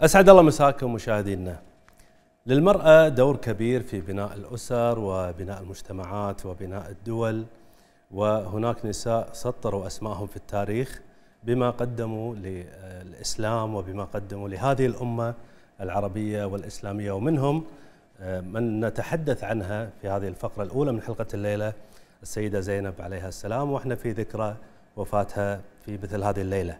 أسعد الله مساكم مشاهدينا. للمرأة دور كبير في بناء الأسر وبناء المجتمعات وبناء الدول وهناك نساء سطروا أسمائهم في التاريخ بما قدموا للإسلام وبما قدموا لهذه الأمة العربية والإسلامية ومنهم آه، من نتحدث عنها في هذه الفقرة الأولى من حلقة الليلة السيدة زينب عليها السلام وإحنا في ذكرى وفاتها في مثل هذه الليله.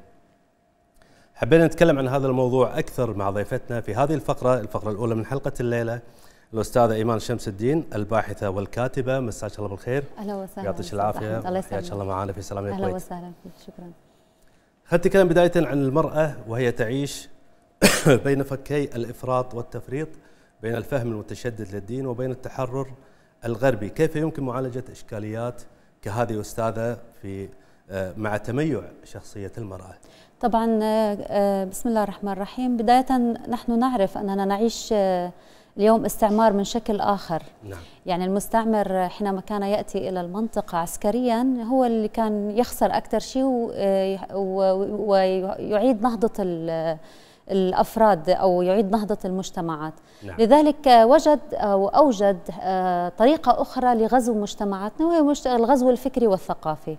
حبينا نتكلم عن هذا الموضوع أكثر مع ضيفتنا في هذه الفقرة الفقرة الأولى من حلقة الليلة الأستاذة إيمان شمس الدين الباحثة والكاتبة مساك الله بالخير أهلا وسهلا يعطيك العافية الله يسلمك الله معنا في سلام الكويت أهلا وسهلا فيك شكرا خلينا نتكلم بداية عن المرأة وهي تعيش بين فكي الإفراط والتفريط بين الفهم المتشدد للدين وبين التحرر الغربي كيف يمكن معالجة إشكاليات كهذه أستاذة في آه، مع تميع شخصية المرأة طبعا آه، آه، بسم الله الرحمن الرحيم بداية نحن نعرف أننا نعيش آه، اليوم استعمار من شكل آخر نعم. يعني المستعمر حينما كان يأتي إلى المنطقة عسكريا هو اللي كان يخسر أكثر شيء ويعيد نهضة الافراد او يعيد نهضه المجتمعات نعم. لذلك وجد او اوجد طريقه اخرى لغزو مجتمعاتنا وهي الغزو الفكري والثقافي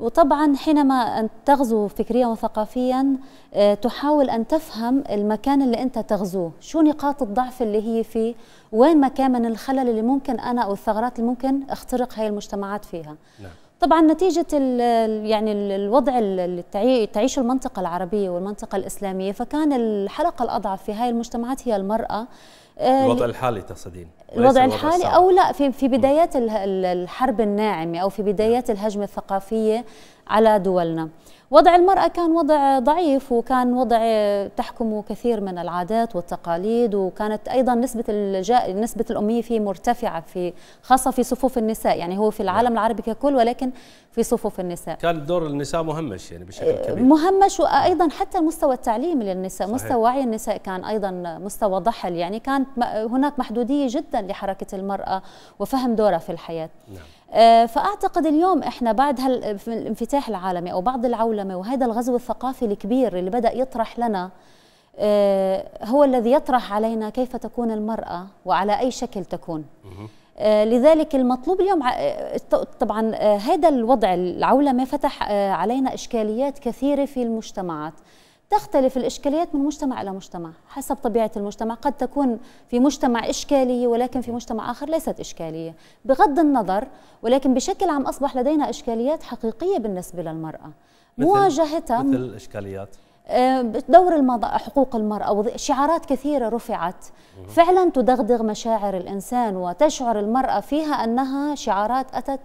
وطبعا حينما تغزو فكريا وثقافيا آه، تحاول أن تفهم المكان اللي أنت تغزوه شو نقاط الضعف اللي هي فيه وين مكان من الخلل اللي ممكن أنا أو الثغرات اللي ممكن أخترق هاي المجتمعات فيها نعم. طبعا نتيجة يعني الوضع اللي تعيشه المنطقة العربية والمنطقة الإسلامية فكان الحلقة الأضعف في هاي المجتمعات هي المرأة آه، الوضع الحالي تقصدين الوضع الحالي الصعب. او لا في في بدايات الحرب الناعمه او في بدايات نعم. الهجمه الثقافيه على دولنا وضع المرأة كان وضع ضعيف وكان وضع تحكمه كثير من العادات والتقاليد وكانت أيضا نسبة الجا... نسبة الأمية فيه مرتفعة في خاصة في صفوف النساء يعني هو في العالم نعم. العربي ككل ولكن في صفوف النساء كان دور النساء مهمش يعني بشكل كبير آه، مهمش وأيضا حتى المستوى التعليمي للنساء صحيح. مستوى وعي النساء كان أيضا مستوى ضحل يعني كانت هناك محدودية جدا لحركة المرأة وفهم دورها في الحياة نعم. آه، فاعتقد اليوم احنا بعد الانفتاح العالمي او بعد العولمه وهذا الغزو الثقافي الكبير اللي بدا يطرح لنا آه، هو الذي يطرح علينا كيف تكون المراه وعلى اي شكل تكون آه، لذلك المطلوب اليوم طبعا هذا الوضع العولمه فتح علينا اشكاليات كثيره في المجتمعات تختلف الإشكاليات من مجتمع إلى مجتمع حسب طبيعة المجتمع قد تكون في مجتمع إشكالية ولكن في مجتمع آخر ليست إشكالية بغض النظر ولكن بشكل عام أصبح لدينا إشكاليات حقيقية بالنسبة للمرأة مثل مواجهتها مثل الإشكاليات آه، دور حقوق المرأة وشعارات كثيرة رفعت فعلا تدغدغ مشاعر الإنسان وتشعر المرأة فيها أنها شعارات أتت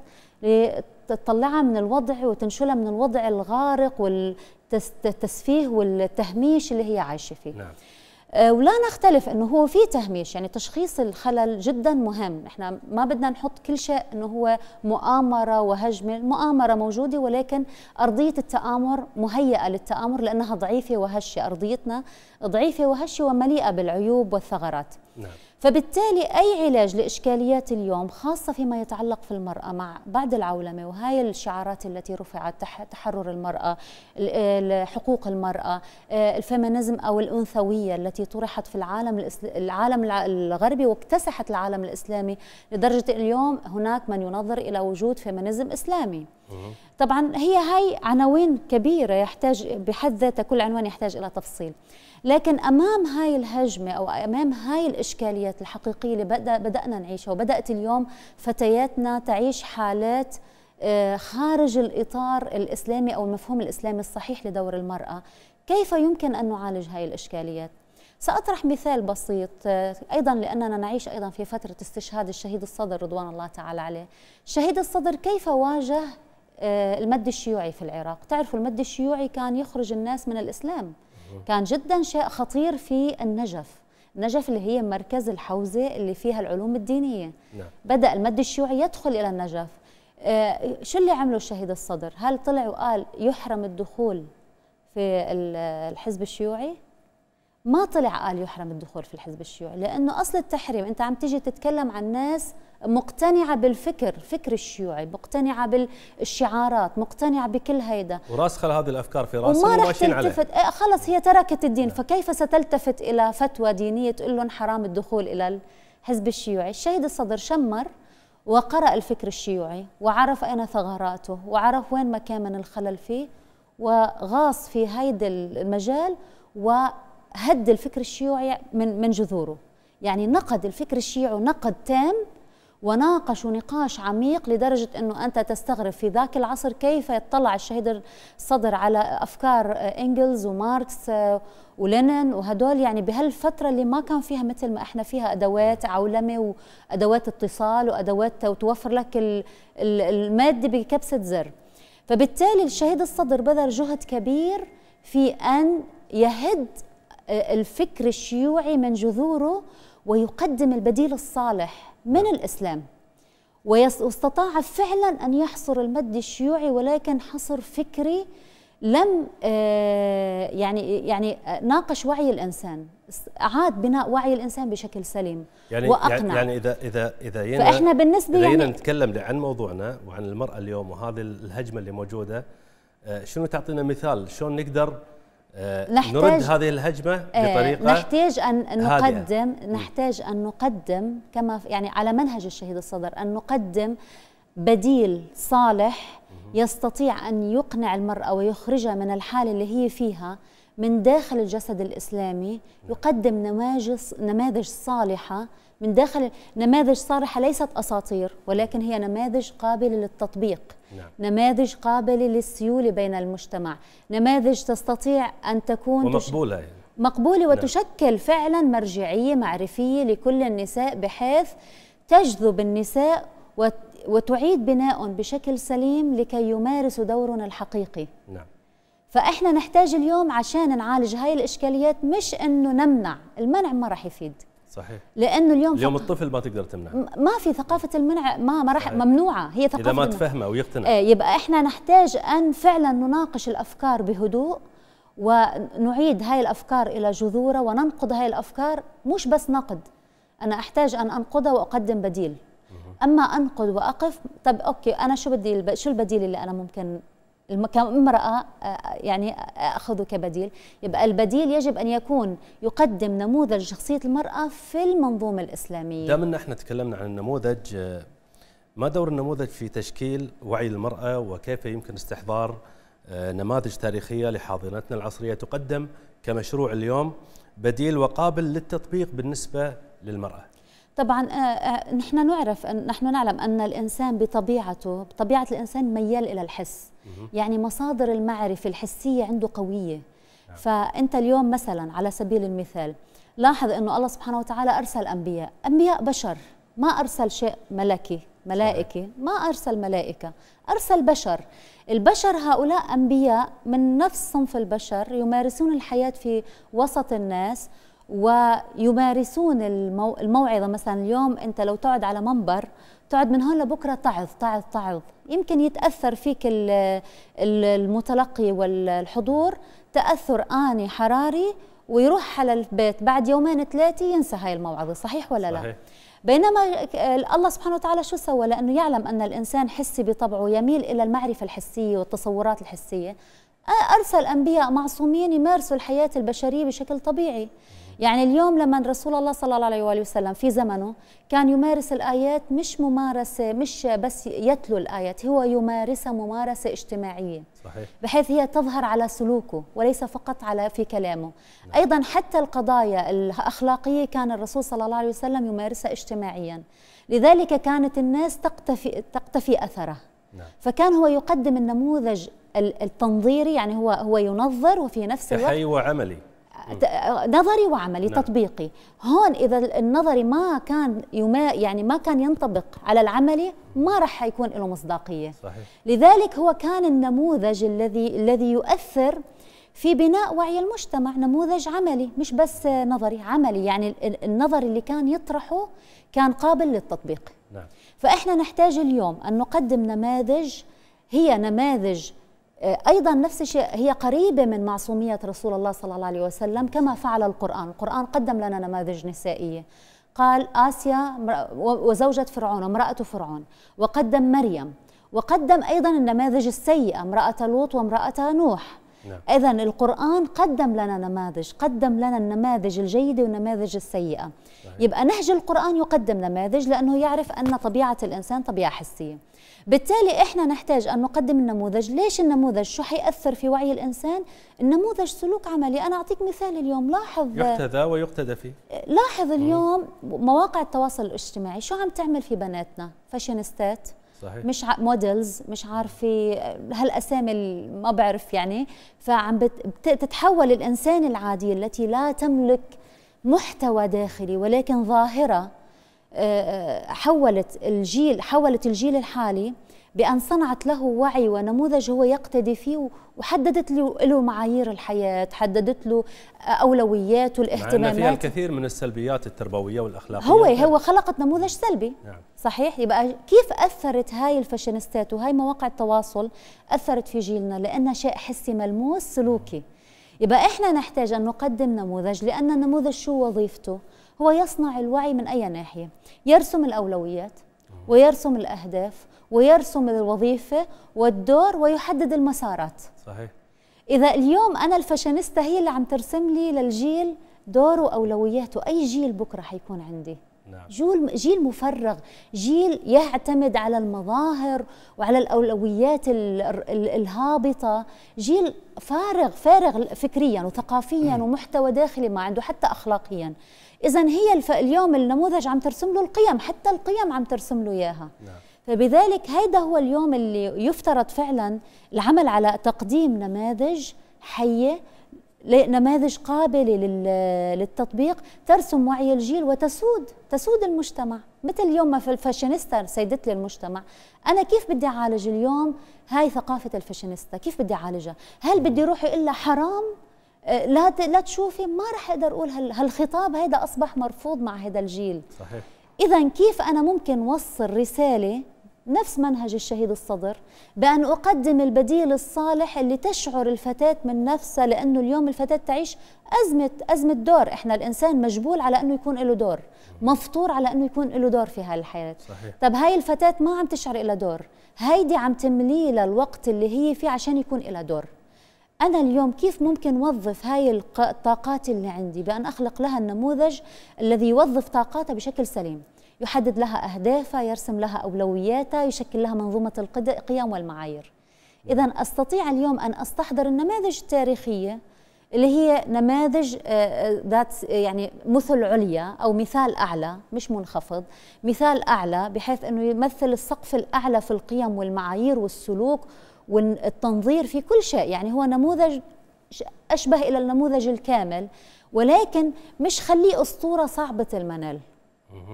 لتطلعها من الوضع وتنشلها من الوضع الغارق وال التسفيه والتهميش اللي هي عايشه فيه نعم. آه، ولا نختلف انه هو في تهميش يعني تشخيص الخلل جدا مهم احنا ما بدنا نحط كل شيء انه هو مؤامره وهجمه المؤامره موجوده ولكن ارضيه التامر مهيئه للتامر لانها ضعيفه وهشه ارضيتنا ضعيفه وهشه ومليئه بالعيوب والثغرات نعم. فبالتالي أي علاج لإشكاليات اليوم خاصة فيما يتعلق في المرأة مع بعد العولمة وهاي الشعارات التي رفعت تحرر المرأة حقوق المرأة آه، الفيمينزم أو الأنثوية التي طرحت في العالم العالم الغربي واكتسحت العالم الإسلامي لدرجة اليوم هناك من ينظر إلى وجود فيمينزم إسلامي طبعا هي هاي عناوين كبيرة يحتاج بحد ذاتها كل عنوان يحتاج إلى تفصيل لكن امام هاي الهجمه او امام هاي الاشكاليات الحقيقيه اللي بدأ بدانا نعيشها وبدات اليوم فتياتنا تعيش حالات آه، خارج الاطار الاسلامي او المفهوم الاسلامي الصحيح لدور المراه كيف يمكن ان نعالج هاي الاشكاليات سأطرح مثال بسيط آه، أيضا لأننا نعيش أيضا في فترة استشهاد الشهيد الصدر رضوان الله تعالى عليه الشهيد الصدر كيف واجه آه، المد الشيوعي في العراق تعرفوا المد الشيوعي كان يخرج الناس من الإسلام كان جدا شيء خطير في النجف نجف اللي هي مركز الحوزة اللي فيها العلوم الدينية نعم. بدأ المد الشيوعي يدخل إلى النجف آه شو اللي عمله الشهيد الصدر هل طلع وقال يحرم الدخول في الحزب الشيوعي ما طلع قال يحرم الدخول في الحزب الشيوعي لانه اصل التحريم انت عم تيجي تتكلم عن ناس مقتنعه بالفكر فكر الشيوعي مقتنعه بالشعارات مقتنعه بكل هيدا وراسخه هذه الافكار في راسهم وما رح تلتفت عليه. خلص هي تركت الدين لا. فكيف ستلتفت الى فتوى دينيه تقول لهم حرام الدخول الى الحزب الشيوعي الشهيد الصدر شمر وقرأ الفكر الشيوعي وعرف أين ثغراته وعرف وين مكامن الخلل فيه وغاص في هيدا المجال و هد الفكر الشيوعي من من جذوره يعني نقد الفكر الشيعي نقد تام وناقشوا نقاش عميق لدرجة أنه أنت تستغرب في ذاك العصر كيف يطلع الشهيد الصدر على أفكار إنجلز وماركس ولينين وهدول يعني بهالفترة اللي ما كان فيها مثل ما احنا فيها أدوات عولمة وأدوات اتصال وأدوات توفر لك المادة بكبسة زر فبالتالي الشهيد الصدر بذل جهد كبير في أن يهد الفكر الشيوعي من جذوره ويقدم البديل الصالح من نعم. الإسلام واستطاع فعلا أن يحصر المد الشيوعي ولكن حصر فكري لم آه، يعني يعني ناقش وعي الانسان اعاد بناء وعي الانسان بشكل سليم يعني واقنع يعني, يعني اذا اذا اذا ينا فاحنا بالنسبه إذا يعني نتكلم عن موضوعنا وعن المراه اليوم وهذه الهجمه اللي موجوده آه، شنو تعطينا مثال شلون نقدر آه، نحتاج نرد هذه الهجمة آه، بطريقة نحتاج أن نقدم هادئة. نحتاج أن نقدم كما يعني على منهج الشهيد الصدر أن نقدم بديل صالح يستطيع أن يقنع المرأة ويخرجها من الحالة اللي هي فيها من داخل الجسد الإسلامي يقدم نماذج نماذج صالحة من داخل نماذج صالحه ليست اساطير ولكن هي نماذج قابله للتطبيق نعم. نماذج قابله للسيوله بين المجتمع نماذج تستطيع ان تكون ومقبوله يعني. مقبوله نعم. وتشكل نعم. فعلا مرجعيه معرفيه لكل النساء بحيث تجذب النساء وتعيد بنائهم بشكل سليم لكي يمارسوا دورهم الحقيقي نعم فاحنا نحتاج اليوم عشان نعالج هاي الاشكاليات مش انه نمنع المنع ما راح يفيد صحيح لانه اليوم اليوم الطفل ما تقدر تمنع ما في ثقافه المنع ما ما راح ممنوعه هي ثقافه اذا ما تفهمه ويقتنع آه يبقى احنا نحتاج ان فعلا نناقش الافكار بهدوء ونعيد هاي الافكار الى جذورها وننقض هاي الافكار مش بس نقد انا احتاج ان انقضها واقدم بديل اما انقد واقف طب اوكي انا شو بدي شو البديل اللي انا ممكن كامرأة آه، آه، يعني آه، أخذه كبديل يبقى البديل يجب أن يكون يقدم نموذج شخصية المرأة في المنظومة الإسلامية دام أن احنا تكلمنا عن النموذج ما دور النموذج في تشكيل وعي المرأة وكيف يمكن استحضار نماذج تاريخية لحاضنتنا العصرية تقدم كمشروع اليوم بديل وقابل للتطبيق بالنسبة للمرأة طبعا آه، آه، نحن نعرف نحن نعلم ان الانسان بطبيعته بطبيعه الانسان ميال الى الحس يعني مصادر المعرفه الحسيه عنده قويه نعم. فانت اليوم مثلا على سبيل المثال لاحظ انه الله سبحانه وتعالى ارسل انبياء انبياء بشر ما ارسل شيء ملكي ملائكه ما ارسل ملائكه ارسل بشر البشر هؤلاء انبياء من نفس صنف البشر يمارسون الحياه في وسط الناس ويمارسون المو... الموعظه مثلا اليوم انت لو تقعد على منبر تقعد من هون لبكره تعظ تعظ تعظ يمكن يتاثر فيك المتلقي والحضور تاثر اني حراري ويروح على البيت بعد يومين ثلاثه ينسى هاي الموعظه صحيح ولا صحيح. لا بينما الله سبحانه وتعالى شو سوى لانه يعلم ان الانسان حسي بطبعه يميل الى المعرفه الحسيه والتصورات الحسيه أرسل أنبياء معصومين يمارسوا الحياة البشرية بشكل طبيعي يعني اليوم لما رسول الله صلى الله عليه وآله وسلم في زمنه كان يمارس الآيات مش ممارسة مش بس يتلو الآيات هو يمارسها ممارسة اجتماعية صحيح. بحيث هي تظهر على سلوكه وليس فقط على في كلامه نعم. أيضا حتى القضايا الأخلاقية كان الرسول صلى الله عليه وسلم يمارسها اجتماعيا لذلك كانت الناس تقتفي, تقتفي أثره نعم. فكان هو يقدم النموذج التنظيري يعني هو هو ينظر وفي نفس الوقت تحي وعملي نظري وعملي نعم. تطبيقي هون اذا النظري ما كان يما يعني ما كان ينطبق على العملي ما راح يكون له مصداقيه صحيح. لذلك هو كان النموذج الذي الذي يؤثر في بناء وعي المجتمع نموذج عملي مش بس نظري عملي يعني النظر اللي كان يطرحه كان قابل للتطبيق نعم. فاحنا نحتاج اليوم ان نقدم نماذج هي نماذج آه، أيضا نفس الشيء هي قريبة من معصومية رسول الله صلى الله عليه وسلم كما فعل القرآن القرآن قدم لنا نماذج نسائية قال آسيا وزوجة فرعون امرأة فرعون وقدم مريم وقدم أيضا النماذج السيئة امرأة لوط وامرأة نوح نعم. إذا القرآن قدم لنا نماذج قدم لنا النماذج الجيدة والنماذج السيئة صحيح. يبقى نهج القرآن يقدم نماذج لأنه يعرف أن طبيعة الإنسان طبيعة حسية بالتالي احنا نحتاج ان نقدم النموذج ليش النموذج شو حيأثر في وعي الانسان النموذج سلوك عملي انا اعطيك مثال اليوم لاحظ يحتذى ويقتدى فيه لاحظ اليوم مواقع التواصل الاجتماعي شو عم تعمل في بناتنا فاشينستات صحيح. مش ع... موديلز مش عارفه هالاسامي ما بعرف يعني فعم بت... تتحول الانسان العادي التي لا تملك محتوى داخلي ولكن ظاهره حولت الجيل حولت الجيل الحالي بأن صنعت له وعي ونموذج هو يقتدي فيه وحددت له معايير الحياة حددت له أولوياته الاهتمامات فيها الكثير من السلبيات التربوية والأخلاقية هو هو نعم. خلقت نموذج سلبي نعم. صحيح يبقى كيف أثرت هاي الفاشينستات وهاي مواقع التواصل أثرت في جيلنا لأنها شيء حسي ملموس سلوكي يبقى احنا نحتاج ان نقدم نموذج لان النموذج شو وظيفته هو يصنع الوعي من اي ناحيه يرسم الاولويات ويرسم الاهداف ويرسم الوظيفه والدور ويحدد المسارات صحيح اذا اليوم انا الفاشينيستا هي اللي عم ترسم لي للجيل دوره واولوياته اي جيل بكره حيكون عندي نعم. جيل مفرغ جيل يعتمد على المظاهر وعلى الاولويات الهابطه جيل فارغ فارغ فكريا وثقافيا م. ومحتوى داخلي ما عنده حتى اخلاقيا اذا هي الف... اليوم النموذج عم ترسم له القيم حتى القيم عم ترسم له اياها نعم. فبذلك هذا هو اليوم اللي يفترض فعلا العمل على تقديم نماذج حيه نماذج قابلة للتطبيق ترسم وعي الجيل وتسود تسود المجتمع مثل اليوم ما في الفاشينيستا سيدت لي المجتمع أنا كيف بدي أعالج اليوم هاي ثقافة الفاشينيستا كيف بدي أعالجها هل بدي روحي إلا حرام أه، لا لا تشوفي ما رح اقدر اقول هالخطاب هذا اصبح مرفوض مع هذا الجيل صحيح اذا كيف انا ممكن وصل رساله نفس منهج الشهيد الصدر بأن أقدم البديل الصالح اللي تشعر الفتاة من نفسها لأنه اليوم الفتاة تعيش أزمة أزمة دور إحنا الإنسان مجبول على أنه يكون له دور مفطور على أنه يكون له دور في هالحياة صحيح. طب هاي الفتاة ما عم تشعر إلى دور هيدي عم تملي للوقت اللي هي فيه عشان يكون إلى دور أنا اليوم كيف ممكن وظف هاي الطاقات اللي عندي بأن أخلق لها النموذج الذي يوظف طاقاتها بشكل سليم يحدد لها أهدافها يرسم لها أولوياتها يشكل لها منظومة القيم والمعايير إذا أستطيع اليوم أن أستحضر النماذج التاريخية اللي هي نماذج آه، آه، ذات يعني مثل عليا او مثال اعلى مش منخفض مثال اعلى بحيث انه يمثل السقف الاعلى في القيم والمعايير والسلوك والتنظير في كل شيء يعني هو نموذج اشبه الى النموذج الكامل ولكن مش خليه اسطوره صعبه المنال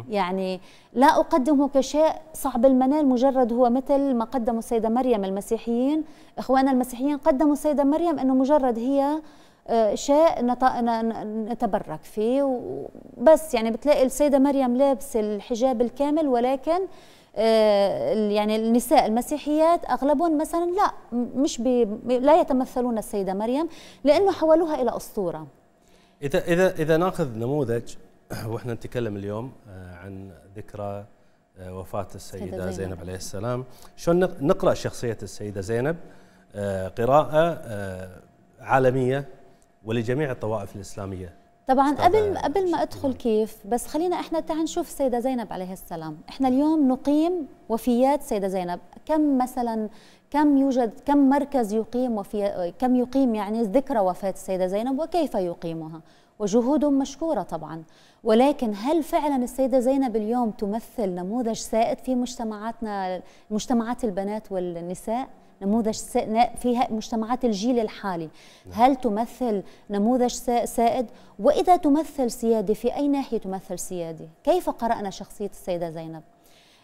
يعني لا أقدمه كشيء صعب المنال مجرد هو مثل ما قدموا السيدة مريم المسيحيين إخواننا المسيحيين قدموا السيدة مريم أنه مجرد هي آه، شيء نتبرك فيه وبس يعني بتلاقي السيدة مريم لابسة الحجاب الكامل ولكن آه، يعني النساء المسيحيات اغلبهم مثلا لا مش بي لا يتمثلون السيده مريم لانه حولوها الى اسطوره اذا اذا اذا ناخذ نموذج واحنا نتكلم اليوم آه، عن ذكرى آه، وفاة السيدة زينب. زينب عليه السلام شلون نقرأ شخصية السيدة زينب آه، قراءة عالمية ولجميع الطوائف الإسلامية طبعا قبل قبل ما ادخل كيف بس خلينا احنا تعال نشوف السيده زينب عليه السلام احنا اليوم نقيم وفيات السيده زينب كم مثلا كم يوجد كم مركز يقيم وفي كم يقيم يعني ذكرى وفاه السيده زينب وكيف يقيمها وجهود مشكوره طبعا ولكن هل فعلا السيدة زينب اليوم تمثل نموذج سائد في مجتمعاتنا مجتمعات البنات والنساء؟ نموذج في مجتمعات الجيل الحالي نعم. هل تمثل نموذج سائد وإذا تمثل سيادي في أي ناحية تمثل سيادي كيف قرأنا شخصية السيدة زينب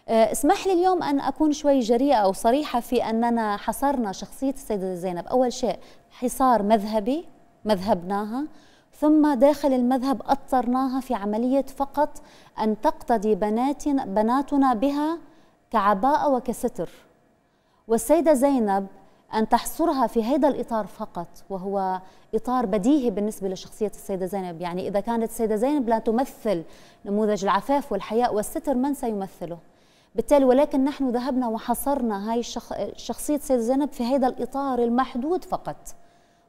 آه، اسمح لي اليوم أن أكون شوي جريئة أو صريحة في أننا حصرنا شخصية السيدة زينب أول شيء حصار مذهبي مذهبناها ثم داخل المذهب أطرناها في عملية فقط أن تقتدي بناتنا, بناتنا بها كعباءة وكستر والسيدة زينب أن تحصرها في هذا الإطار فقط وهو إطار بديهي بالنسبة لشخصية السيدة زينب يعني إذا كانت السيدة زينب لا تمثل نموذج العفاف والحياء والستر من سيمثله بالتالي ولكن نحن ذهبنا وحصرنا هاي شخصية السيدة زينب في هذا الإطار المحدود فقط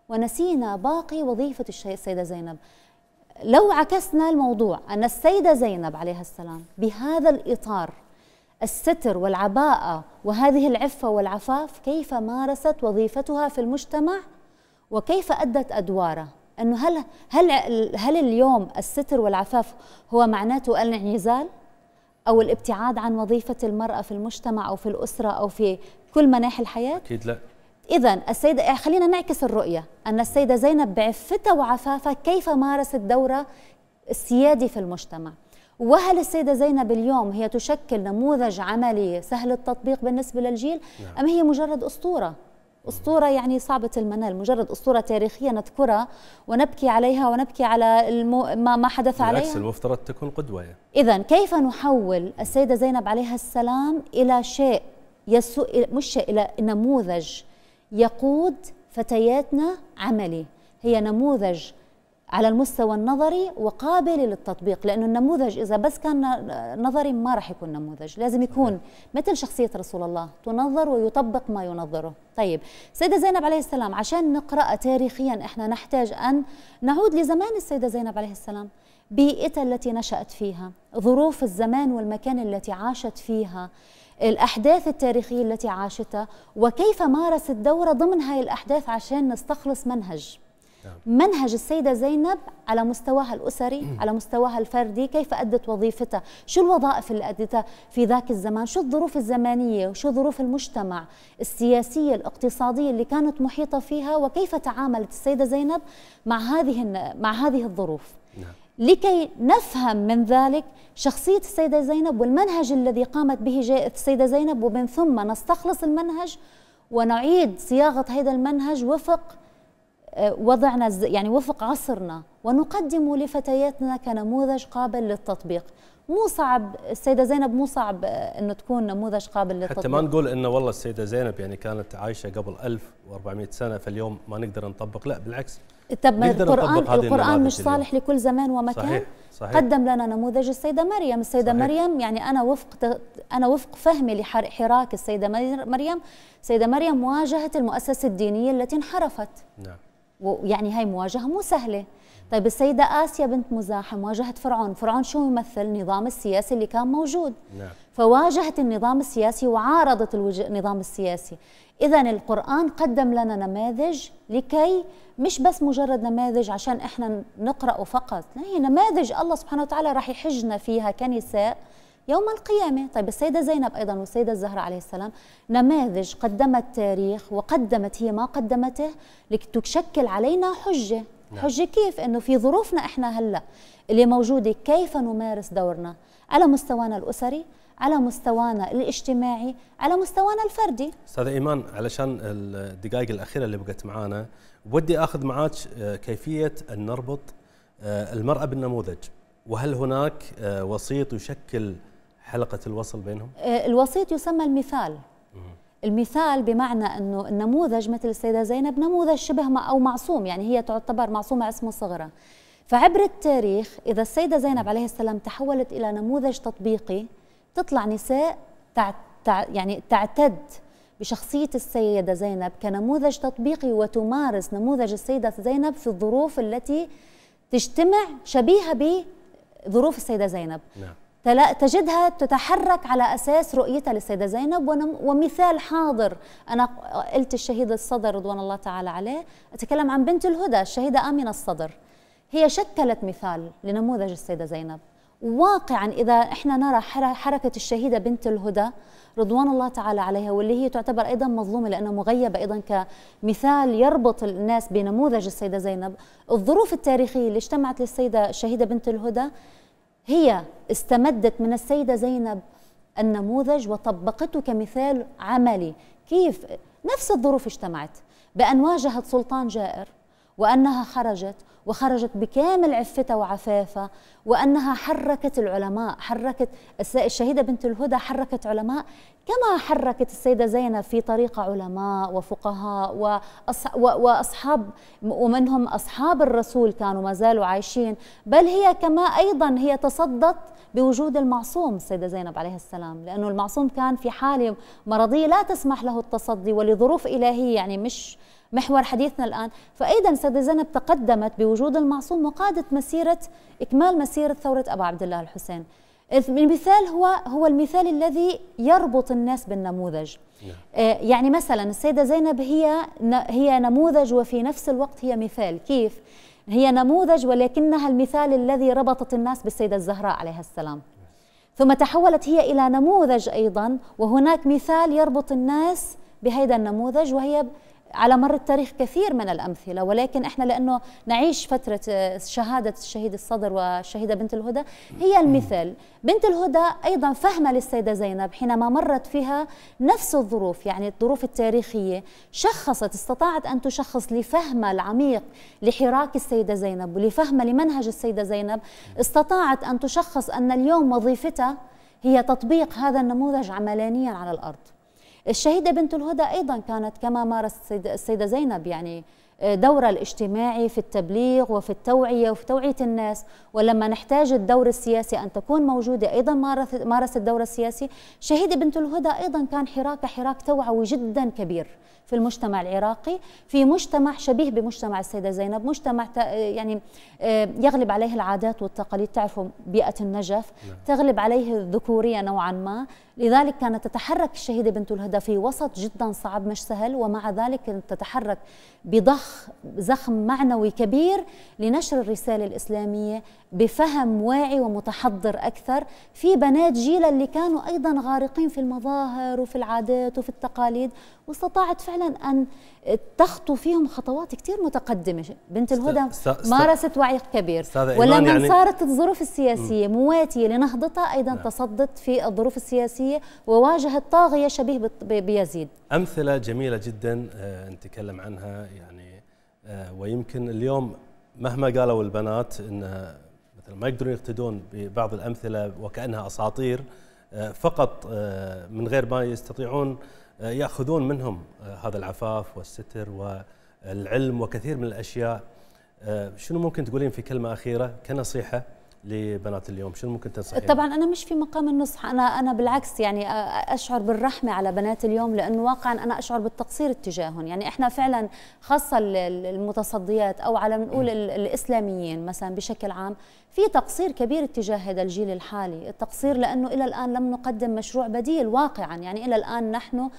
ونسينا باقي وظيفة السيدة زينب لو عكسنا الموضوع أن السيدة زينب عليها السلام بهذا الإطار الستر والعباءة وهذه العفة والعفاف كيف مارست وظيفتها في المجتمع وكيف أدت أدواره أنه هل, هل, هل اليوم الستر والعفاف هو معناته الانعزال أو الابتعاد عن وظيفة المرأة في المجتمع أو في الأسرة أو في كل مناحي الحياة؟ أكيد لا إذا السيدة إيه، خلينا نعكس الرؤية أن السيدة زينب بعفتها وعفافها كيف مارست دورها السيادي في المجتمع وهل السيدة زينب اليوم هي تشكل نموذج عملي سهل التطبيق بالنسبة للجيل نعم. أم هي مجرد أسطورة أسطورة يعني صعبة المنال مجرد أسطورة تاريخية نذكرها ونبكي عليها ونبكي على المو... ما, ما حدث عليها بالعكس المفترض تكون قدوة يعني. إذا كيف نحول السيدة زينب عليها السلام إلى شيء يسوء مش إلى نموذج يقود فتياتنا عملي هي نموذج على المستوى النظري وقابل للتطبيق لانه النموذج اذا بس كان نظري ما راح يكون نموذج لازم يكون مثل شخصيه رسول الله تنظر ويطبق ما ينظره طيب سيده زينب عليه السلام عشان نقرا تاريخيا احنا نحتاج ان نعود لزمان السيده زينب عليه السلام بيئتها التي نشات فيها ظروف الزمان والمكان التي عاشت فيها الأحداث التاريخية التي عاشتها وكيف مارس الدورة ضمن هاي الأحداث عشان نستخلص منهج نعم. منهج السيدة زينب على مستواها الأسري على مستواها الفردي كيف أدت وظيفتها شو الوظائف اللي أدتها في ذاك الزمان شو الظروف الزمانية وشو ظروف المجتمع السياسية الاقتصادية اللي كانت محيطة فيها وكيف تعاملت السيدة زينب مع هذه, مع هذه الظروف نعم. لكي نفهم من ذلك شخصية السيدة زينب والمنهج الذي قامت به السيدة زينب ومن ثم نستخلص المنهج ونعيد صياغة هذا المنهج وفق آه، وضعنا يعني وفق عصرنا ونقدم لفتياتنا كنموذج قابل للتطبيق مو صعب السيده زينب مو صعب آه، انه تكون نموذج قابل للتطبيق حتى ما نقول انه والله السيده زينب يعني كانت عايشه قبل 1400 سنه فاليوم ما نقدر نطبق لا بالعكس طب ما القرآن القرآن مش صالح اليوم. لكل زمان ومكان صحيح. صحيح. قدم لنا نموذج السيدة مريم السيدة صحيح. مريم يعني أنا وفق أنا وفق فهمي لحراك السيدة مريم السيدة مريم واجهت المؤسسة الدينية التي انحرفت نعم ويعني هاي مواجهة مو سهلة طيب السيدة آسيا بنت مزاحم واجهت فرعون فرعون شو يمثل نظام السياسي اللي كان موجود نعم. فواجهت النظام السياسي وعارضت النظام السياسي إذا القرآن قدم لنا نماذج لكي مش بس مجرد نماذج عشان إحنا نقرا فقط لا هي نماذج الله سبحانه وتعالى راح يحجنا فيها كنساء يوم القيامة طيب السيدة زينب أيضا والسيدة الزهراء عليه السلام نماذج قدمت تاريخ وقدمت هي ما قدمته لتشكل علينا حجة نعم. حجة كيف أنه في ظروفنا إحنا هلأ اللي موجودة كيف نمارس دورنا على مستوانا الأسري على مستوانا الاجتماعي على مستوانا الفردي استاذ ايمان علشان الدقائق الاخيره اللي بقت معانا ودي اخذ معاك آه، كيفيه ان نربط آه، المراه بالنموذج وهل هناك آه، وسيط يشكل حلقه الوصل بينهم الوسيط يسمى المثال المثال بمعنى انه النموذج مثل السيده زينب نموذج شبه ما او معصوم يعني هي تعتبر معصومه اسمه صغرى فعبر التاريخ اذا السيده زينب عليه السلام تحولت الى نموذج تطبيقي تطلع نساء تع... يعني تعتد بشخصية السيدة زينب كنموذج تطبيقي وتمارس نموذج السيدة زينب في الظروف التي تجتمع شبيهة بظروف السيدة زينب نعم. تجدها تتحرك على أساس رؤيتها للسيدة زينب ومثال حاضر أنا قلت الشهيد الصدر رضوان الله تعالى عليه أتكلم عن بنت الهدى الشهيدة آمنة الصدر هي شكلت مثال لنموذج السيدة زينب واقعا اذا احنا نرى حركه الشهيده بنت الهدى رضوان الله تعالى عليها واللي هي تعتبر ايضا مظلومه لانها مغيبه ايضا كمثال يربط الناس بنموذج السيده زينب، الظروف التاريخيه اللي اجتمعت للسيده الشهيده بنت الهدى هي استمدت من السيده زينب النموذج وطبقته كمثال عملي، كيف نفس الظروف اجتمعت بان واجهت سلطان جائر وأنها خرجت وخرجت بكامل عفتها وعفافها وأنها حركت العلماء حركت الشهيدة بنت الهدى حركت علماء كما حركت السيدة زينب في طريقة علماء وفقهاء وأصحاب ومنهم أصحاب الرسول كانوا ما زالوا عايشين بل هي كما أيضا هي تصدت بوجود المعصوم السيدة زينب عليه السلام لأنه المعصوم كان في حالة مرضية لا تسمح له التصدي ولظروف إلهية يعني مش محور حديثنا الآن فأيضا سيدة زينب تقدمت بوجود المعصوم وقادت مسيرة إكمال مسيرة ثورة أبا عبد الله الحسين المثال هو هو المثال الذي يربط الناس بالنموذج نعم. آه، يعني مثلا السيدة زينب هي هي نموذج وفي نفس الوقت هي مثال كيف هي نموذج ولكنها المثال الذي ربطت الناس بالسيدة الزهراء عليها السلام ثم تحولت هي إلى نموذج أيضا وهناك مثال يربط الناس بهذا النموذج وهي على مر التاريخ كثير من الأمثلة ولكن إحنا لأنه نعيش فترة آه، شهادة الشهيد الصدر والشهيدة بنت الهدى هي المثال بنت الهدى أيضا فهمة للسيدة زينب حينما مرت فيها نفس الظروف يعني الظروف التاريخية شخصت استطاعت أن تشخص لفهمها العميق لحراك السيدة زينب ولفهمها لمنهج السيدة زينب استطاعت أن تشخص أن اليوم وظيفتها هي تطبيق هذا النموذج عملانيا على الأرض الشهيدة بنت الهدى أيضا كانت كما مارست السيدة زينب يعني آه، دورة الاجتماعي في التبليغ وفي التوعية وفي توعية الناس ولما نحتاج الدور السياسي أن تكون موجودة أيضا مارست الدور السياسي شهيدة بنت الهدى أيضا كان حراك حراك توعوي جدا كبير في المجتمع العراقي في مجتمع شبيه بمجتمع السيدة زينب مجتمع يعني آه، يغلب عليه العادات والتقاليد تعرفوا بيئة النجف نعم. تغلب عليه الذكورية نوعا ما لذلك كانت تتحرك الشهيدة بنت الهدى في وسط جدا صعب مش سهل ومع ذلك تتحرك بضخ زخم معنوي كبير لنشر الرسالة الإسلامية بفهم واعي ومتحضر أكثر في بنات جيل اللي كانوا أيضا غارقين في المظاهر وفي العادات وفي التقاليد واستطاعت فعلا أن تخطو فيهم خطوات كثير متقدمة بنت الهدى مارست وعي كبير ولما يعني صارت الظروف السياسية مواتية لنهضتها أيضا نعم. تصدت في الظروف السياسية وواجهت طاغية شبيه بيزيد أمثلة جميلة جدا آه، نتكلم عنها يعني آه، ويمكن اليوم مهما قالوا البنات انها مثلا ما يقدرون يقتدون ببعض الامثله وكانها اساطير آه، فقط آه، من غير ما يستطيعون آه، ياخذون منهم هذا العفاف والستر والعلم وكثير من الاشياء شنو ممكن تقولين في كلمه اخيره كنصيحه لبنات اليوم شو ممكن تنصحين طبعا انا مش في مقام النصح انا انا بالعكس يعني اشعر بالرحمه على بنات اليوم لانه واقعا انا اشعر بالتقصير اتجاههم يعني احنا فعلا خاصه المتصديات او على نقول الاسلاميين مثلا بشكل عام في تقصير كبير اتجاه هذا الجيل الحالي التقصير لانه الى الان لم نقدم مشروع بديل واقعا يعني الى الان نحن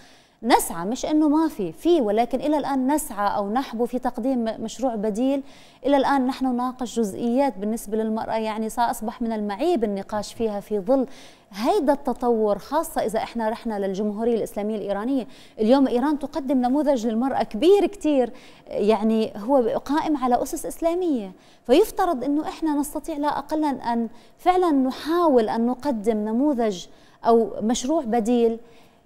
نسعى مش انه ما في في ولكن الى الان نسعى او نحبو في تقديم مشروع بديل الى الان نحن نناقش جزئيات بالنسبه للمراه يعني ساصبح من المعيب النقاش فيها في ظل هيدا التطور خاصة إذا إحنا رحنا للجمهورية الإسلامية الإيرانية اليوم إيران تقدم نموذج للمرأة كبير كتير يعني هو قائم على أسس إسلامية فيفترض أنه إحنا نستطيع لا أقلا أن فعلا نحاول أن نقدم نموذج أو مشروع بديل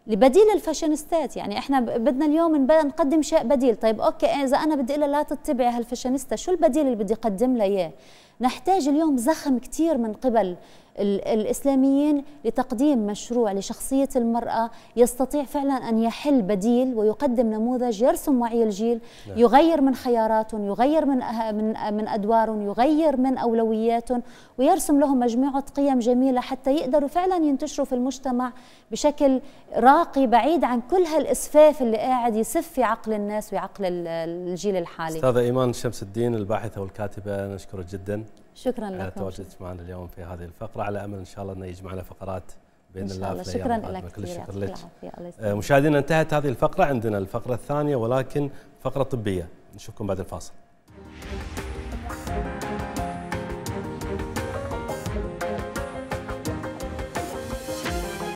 لبديل الفاشينيستات يعني احنا بدنا اليوم نقدم شيء بديل طيب اوكي اذا انا بدي اقول لا تتبعي هالفاشينيستا شو البديل اللي بدي اقدم لها اياه نحتاج اليوم زخم كثير من قبل الإسلاميين لتقديم مشروع لشخصية المرأة يستطيع فعلا أن يحل بديل ويقدم نموذج يرسم وعي الجيل نعم. يغير من خياراتهم يغير من أه- من أه- من أدوارهم يغير من أولوياتهم ويرسم لهم مجموعة قيم جميلة حتى يقدروا فعلا ينتشروا في المجتمع بشكل راقي بعيد عن كل هالإسفاف اللي قاعد يسف في عقل الناس وعقل الجيل الحالي أستاذة إيمان شمس الدين الباحثة والكاتبة نشكرك جدا شكرا لك تواجدك معنا اليوم في هذه الفقره على امل ان شاء الله انه يجمعنا فقرات باذن الله, الله شكرا لك كل الشكر لك آه، مشاهدينا انتهت هذه الفقره عندنا الفقره الثانيه ولكن فقره طبيه نشوفكم بعد الفاصل